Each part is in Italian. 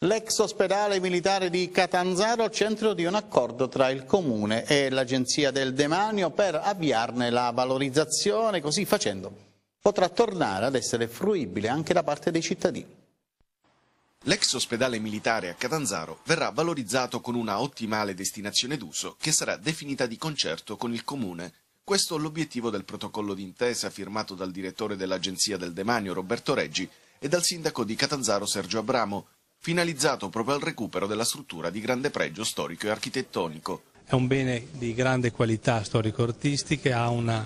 L'ex ospedale militare di Catanzaro al centro di un accordo tra il comune e l'agenzia del demanio per avviarne la valorizzazione, così facendo potrà tornare ad essere fruibile anche da parte dei cittadini. L'ex ospedale militare a Catanzaro verrà valorizzato con una ottimale destinazione d'uso che sarà definita di concerto con il comune questo è l'obiettivo del protocollo d'intesa firmato dal direttore dell'Agenzia del Demanio Roberto Reggi e dal sindaco di Catanzaro Sergio Abramo, finalizzato proprio al recupero della struttura di grande pregio storico e architettonico. È un bene di grande qualità storico-artistica, ha una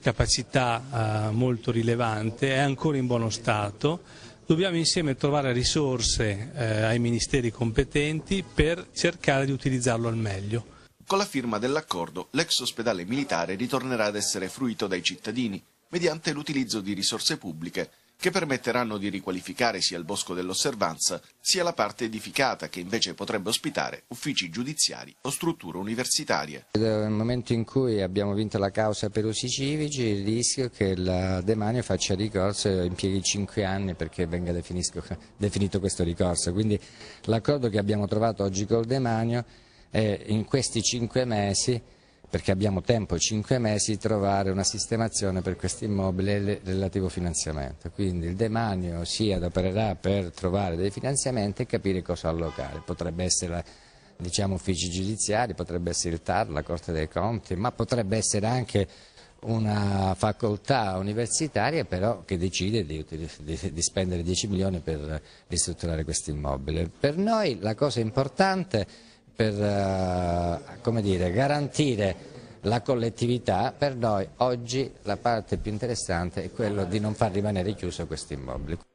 capacità eh, molto rilevante, è ancora in buono stato. Dobbiamo insieme trovare risorse eh, ai ministeri competenti per cercare di utilizzarlo al meglio. Con la firma dell'accordo l'ex ospedale militare ritornerà ad essere fruito dai cittadini mediante l'utilizzo di risorse pubbliche che permetteranno di riqualificare sia il bosco dell'osservanza sia la parte edificata che invece potrebbe ospitare uffici giudiziari o strutture universitarie. Nel momento in cui abbiamo vinto la causa per usi civici il rischio è che il demanio faccia ricorso e impieghi 5 anni perché venga definito questo ricorso, quindi l'accordo che abbiamo trovato oggi col demanio è in questi 5 mesi perché abbiamo tempo, 5 mesi, di trovare una sistemazione per questo immobile e il relativo finanziamento. Quindi il demanio si adopererà per trovare dei finanziamenti e capire cosa allocare. Potrebbe essere diciamo, uffici giudiziari, potrebbe essere il TAR, la Corte dei Conti, ma potrebbe essere anche una facoltà universitaria però che decide di, di, di spendere 10 milioni per ristrutturare questo immobile. Per noi la cosa importante per eh, dire, garantire la collettività, per noi oggi la parte più interessante è quella di non far rimanere chiuso questo immobile.